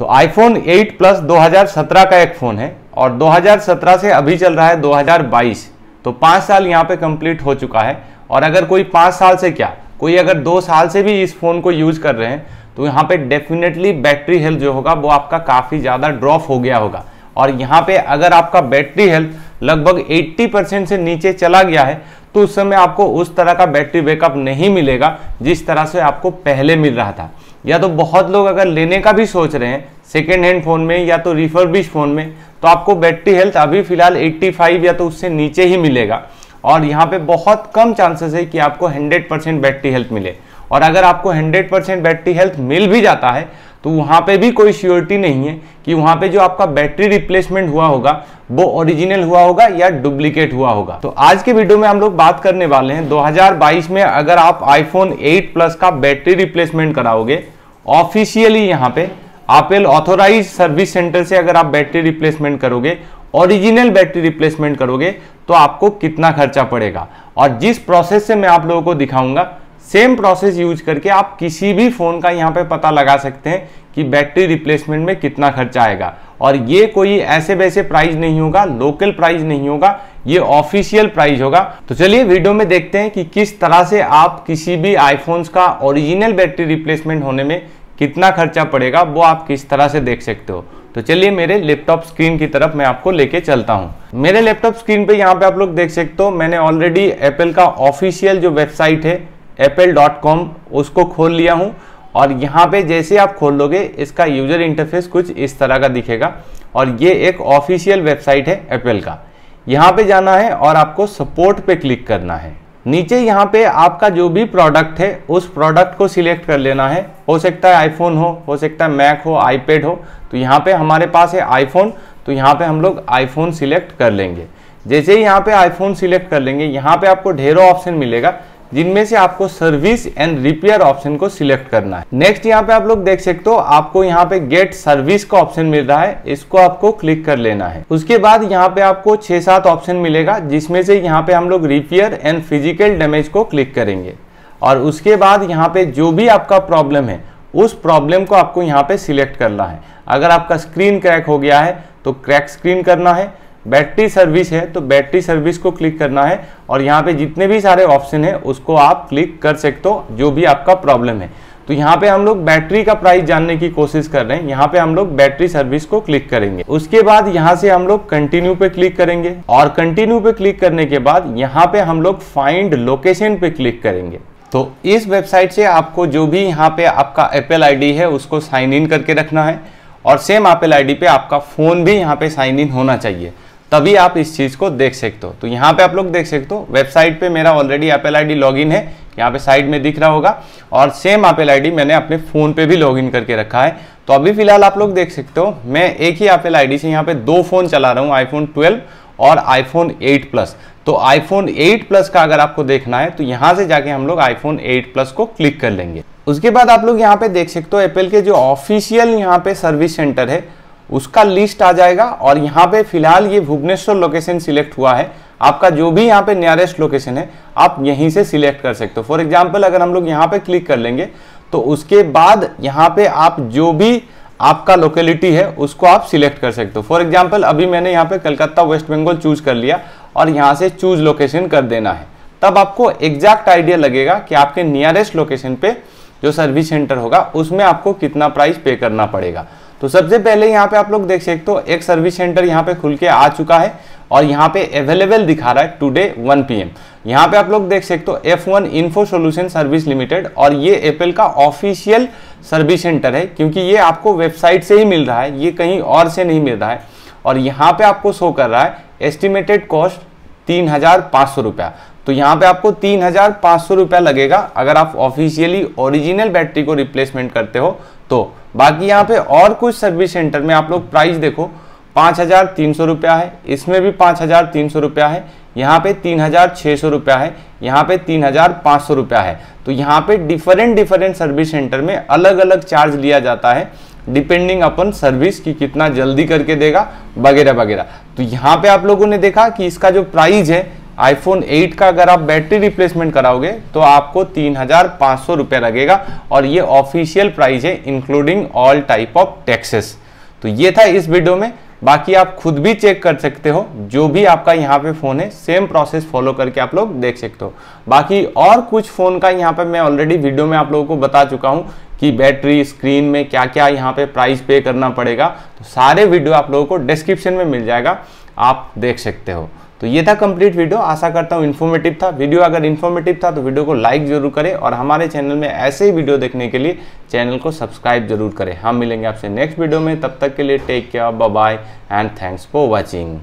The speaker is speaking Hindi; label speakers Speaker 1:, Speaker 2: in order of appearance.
Speaker 1: तो आईफोन 8 प्लस 2017 का एक फ़ोन है और 2017 से अभी चल रहा है 2022 तो पाँच साल यहाँ पे कंप्लीट हो चुका है और अगर कोई पाँच साल से क्या कोई अगर दो साल से भी इस फ़ोन को यूज़ कर रहे हैं तो यहाँ पे डेफिनेटली बैटरी हेल्थ जो होगा वो आपका काफ़ी ज़्यादा ड्रॉप हो गया होगा और यहाँ पर अगर आपका बैटरी हेल्थ लगभग एट्टी परसेंट से नीचे चला गया है तो उस समय आपको उस तरह का बैटरी बैकअप नहीं मिलेगा जिस तरह से आपको पहले मिल रहा था या तो बहुत लोग अगर लेने का भी सोच रहे हैं सेकेंड हैंड फ़ोन में या तो रिफर्बिश फ़ोन में तो आपको बैटरी हेल्थ अभी फ़िलहाल 85 या तो उससे नीचे ही मिलेगा और यहाँ पे बहुत कम चांसेस है कि आपको 100 परसेंट बैटरी हेल्थ मिले और अगर आपको 100 परसेंट बैटरी हेल्थ मिल भी जाता है तो वहाँ पे भी कोई श्योरिटी नहीं है कि वहाँ पे जो आपका बैटरी रिप्लेसमेंट हुआ होगा वो ओरिजिनल हुआ होगा या डुप्लीकेट हुआ होगा तो आज के वीडियो में हम लोग बात करने वाले हैं 2022 में अगर आप आईफोन 8 प्लस का बैटरी रिप्लेसमेंट कराओगे ऑफिशियली यहाँ पे एपल ऑथोराइज सर्विस सेंटर से अगर आप बैटरी रिप्लेसमेंट करोगे ओरिजिनल बैटरी रिप्लेसमेंट करोगे तो आपको कितना खर्चा पड़ेगा और जिस प्रोसेस से मैं आप लोगों को दिखाऊंगा सेम प्रोसेस यूज करके आप किसी भी फ़ोन का यहाँ पे पता लगा सकते हैं कि बैटरी रिप्लेसमेंट में कितना खर्चा आएगा और ये कोई ऐसे वैसे प्राइस नहीं होगा लोकल प्राइस नहीं होगा ये ऑफिशियल प्राइस होगा तो चलिए वीडियो में देखते हैं कि किस तरह से आप किसी भी आईफोन्स का ओरिजिनल बैटरी रिप्लेसमेंट होने में कितना खर्चा पड़ेगा वो आप किस तरह से देख सकते हो तो चलिए मेरे लैपटॉप स्क्रीन की तरफ मैं आपको लेके चलता हूँ मेरे लैपटॉप स्क्रीन पे यहाँ पे आप लोग देख सकते हो मैंने ऑलरेडी एप्पल का ऑफिशियल जो वेबसाइट है एप्पल डॉट कॉम उसको खोल लिया हूँ और यहाँ पे जैसे आप खोल लोगे इसका यूजर इंटरफेस कुछ इस तरह का दिखेगा और ये एक ऑफिशियल वेबसाइट है एप्पल का यहाँ पे जाना है और आपको सपोर्ट पे क्लिक करना है नीचे यहाँ पे आपका जो भी प्रोडक्ट है उस प्रोडक्ट को सिलेक्ट कर लेना है हो सकता है आईफोन हो हो सकता है मैक हो आईपैड हो तो यहाँ पे हमारे पास है आईफोन तो यहाँ पे हम लोग आईफोन सिलेक्ट कर लेंगे जैसे ही यहाँ पे आईफोन सिलेक्ट कर लेंगे यहाँ पे आपको ढेरों ऑप्शन मिलेगा जिनमें से आपको सर्विस एंड रिपेयर ऑप्शन को सिलेक्ट करना है नेक्स्ट यहाँ पे आप लोग देख सकते हो आपको यहाँ पे गेट सर्विस का ऑप्शन मिल रहा है इसको आपको क्लिक कर लेना है उसके बाद यहाँ पे आपको छह सात ऑप्शन मिलेगा जिसमें से यहाँ पे हम लोग रिपेयर एंड फिजिकल डैमेज को क्लिक करेंगे और उसके बाद यहाँ पे जो भी आपका प्रॉब्लम है उस प्रॉब्लम को आपको यहाँ पे सिलेक्ट करना है अगर आपका स्क्रीन क्रैक हो गया है तो क्रैक स्क्रीन करना है बैटरी सर्विस है तो बैटरी सर्विस को क्लिक करना है और यहाँ पे जितने भी सारे ऑप्शन है उसको आप क्लिक कर सकते हो जो भी आपका प्रॉब्लम है तो यहाँ पे हम लोग बैटरी का प्राइस जानने की कोशिश कर रहे हैं यहाँ पे हम लोग बैटरी सर्विस को क्लिक करेंगे उसके बाद यहाँ से हम लोग कंटिन्यू पे क्लिक करेंगे और कंटिन्यू पे क्लिक करने के बाद यहाँ पे हम लोग फाइंड लोकेशन पे क्लिक करेंगे तो इस वेबसाइट से आपको जो भी यहाँ पे आपका एप्पल आई है उसको साइन इन करके रखना है और सेम एप्पल आई पे आपका फ़ोन भी यहाँ पे साइन इन होना चाहिए तभी आप इस चीज़ को देख सकते हो तो यहाँ पे आप लोग देख सकते हो वेबसाइट पे मेरा ऑलरेडी एप्पल आईडी लॉगिन है यहाँ पे साइड में दिख रहा होगा और सेम आई आईडी मैंने अपने फ़ोन पे भी लॉगिन करके रखा है तो अभी फिलहाल आप लोग देख सकते हो मैं एक ही आई आईडी से यहाँ पे दो फ़ोन चला रहा हूँ आईफोन ट्वेल्व और आईफोन एट प्लस तो आईफोन एट प्लस का अगर आपको देखना है तो यहाँ से जाके हम लोग आईफोन एट प्लस को क्लिक कर लेंगे उसके बाद आप लोग यहाँ पे देख सकते हो एप्पल के जो ऑफिशियल यहाँ पे सर्विस सेंटर है उसका लिस्ट आ जाएगा और यहाँ पे फिलहाल ये भुवनेश्वर लोकेशन सिलेक्ट हुआ है आपका जो भी यहाँ पे नियरेस्ट लोकेशन है आप यहीं से सिलेक्ट कर सकते हो फॉर एग्जाम्पल अगर हम लोग यहाँ पे क्लिक कर लेंगे तो उसके बाद यहाँ पे आप जो भी आपका लोकेलिटी है उसको आप सिलेक्ट कर सकते हो फॉर एग्जाम्पल अभी मैंने यहाँ पे कलकत्ता वेस्ट बंगाल चूज कर लिया और यहाँ से चूज लोकेशन कर देना है तब आपको एग्जैक्ट आइडिया लगेगा कि आपके नियरेस्ट लोकेशन पे जो सर्विस सेंटर होगा उसमें आपको कितना प्राइस पे करना पड़ेगा तो सबसे पहले यहाँ पे आप लोग देख सकते हो एक सर्विस सेंटर यहाँ पे खुल के आ चुका है और यहाँ पे अवेलेबल दिखा रहा है टुडे 1 पीएम यहाँ पे आप लोग देख सकते हो F one info solution service limited और ये एप्पल का ऑफिशियल सर्विस सेंटर है क्योंकि ये आपको वेबसाइट से ही मिल रहा है ये कहीं और से नहीं मिल रहा है और यहाँ पे आपको शो कर रहा है एस्टिमेटेड कॉस्ट तीन हजार पाँच सौ रुपया तो यहाँ पे आपको तीन हजार पाँच सौ रुपया लगेगा अगर आप ऑफिशियली ओरिजिनल बैटरी को रिप्लेसमेंट करते हो तो बाकी यहाँ पे और कुछ सर्विस सेंटर में आप लोग प्राइस देखो पाँच हज़ार तीन सौ रुपया है इसमें भी पाँच हज़ार तीन सौ रुपया है यहाँ पे तीन हज़ार छः सौ रुपया है यहाँ पे तीन हज़ार पाँच सौ रुपया है तो यहाँ पे डिफरेंट डिफरेंट सर्विस सेंटर में अलग अलग चार्ज लिया जाता है डिपेंडिंग अपन सर्विस की कितना जल्दी करके देगा वगैरह वगैरह तो यहाँ पे आप लोगों ने देखा कि इसका जो प्राइस है आईफोन 8 का अगर आप बैटरी रिप्लेसमेंट कराओगे तो आपको तीन हजार रुपये लगेगा और ये ऑफिशियल प्राइस है including all type of taxes तो ये था इस वीडियो में बाकी आप खुद भी चेक कर सकते हो जो भी आपका यहाँ पे फ़ोन है सेम प्रोसेस फॉलो करके आप लोग देख सकते हो बाकी और कुछ फ़ोन का यहाँ पे मैं ऑलरेडी वीडियो में आप लोगों को बता चुका हूँ कि बैटरी स्क्रीन में क्या क्या यहाँ पे प्राइस पे करना पड़ेगा तो सारे वीडियो आप लोगों को डिस्क्रिप्शन में मिल जाएगा आप देख सकते हो तो ये था कंप्लीट वीडियो आशा करता हूँ इन्फॉर्मेटिव था वीडियो अगर इन्फॉर्मेटिव था तो वीडियो को लाइक जरूर करें और हमारे चैनल में ऐसे ही वीडियो देखने के लिए चैनल को सब्सक्राइब जरूर करें हम मिलेंगे आपसे नेक्स्ट वीडियो में तब तक के लिए take care bye and thanks for watching